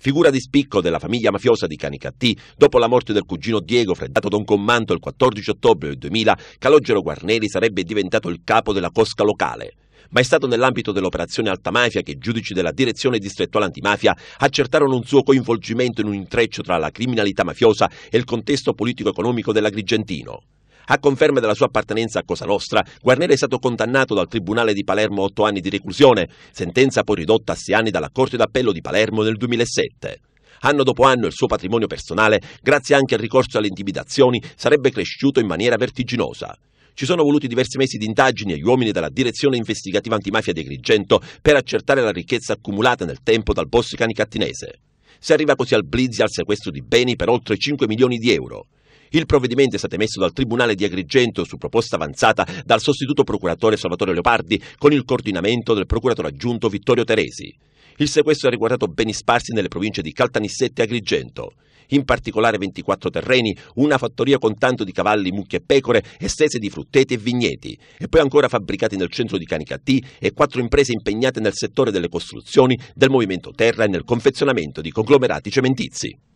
Figura di spicco della famiglia mafiosa di Canicattì, dopo la morte del cugino Diego, freddato da un Commanto il 14 ottobre 2000, Calogero Guarneri sarebbe diventato il capo della cosca locale. Ma è stato nell'ambito dell'operazione Alta Mafia che i giudici della direzione distrettuale antimafia accertarono un suo coinvolgimento in un intreccio tra la criminalità mafiosa e il contesto politico-economico dell'Agrigentino. A conferma della sua appartenenza a Cosa Nostra, Guarneri è stato condannato dal Tribunale di Palermo a otto anni di reclusione, sentenza poi ridotta a sei anni dalla Corte d'Appello di Palermo nel 2007. Anno dopo anno il suo patrimonio personale, grazie anche al ricorso alle intimidazioni, sarebbe cresciuto in maniera vertiginosa. Ci sono voluti diversi mesi di indagini agli uomini della direzione investigativa antimafia di Agrigento per accertare la ricchezza accumulata nel tempo dal boss canicattinese. Si arriva così al blitz e al sequestro di beni per oltre 5 milioni di euro. Il provvedimento è stato emesso dal Tribunale di Agrigento su proposta avanzata dal sostituto procuratore Salvatore Leopardi con il coordinamento del procuratore aggiunto Vittorio Teresi. Il sequestro ha riguardato beni sparsi nelle province di Caltanissette e Agrigento. In particolare 24 terreni, una fattoria con tanto di cavalli, mucche e pecore, estese di frutteti e vigneti, e poi ancora fabbricati nel centro di Canicattì e quattro imprese impegnate nel settore delle costruzioni, del movimento terra e nel confezionamento di conglomerati cementizi.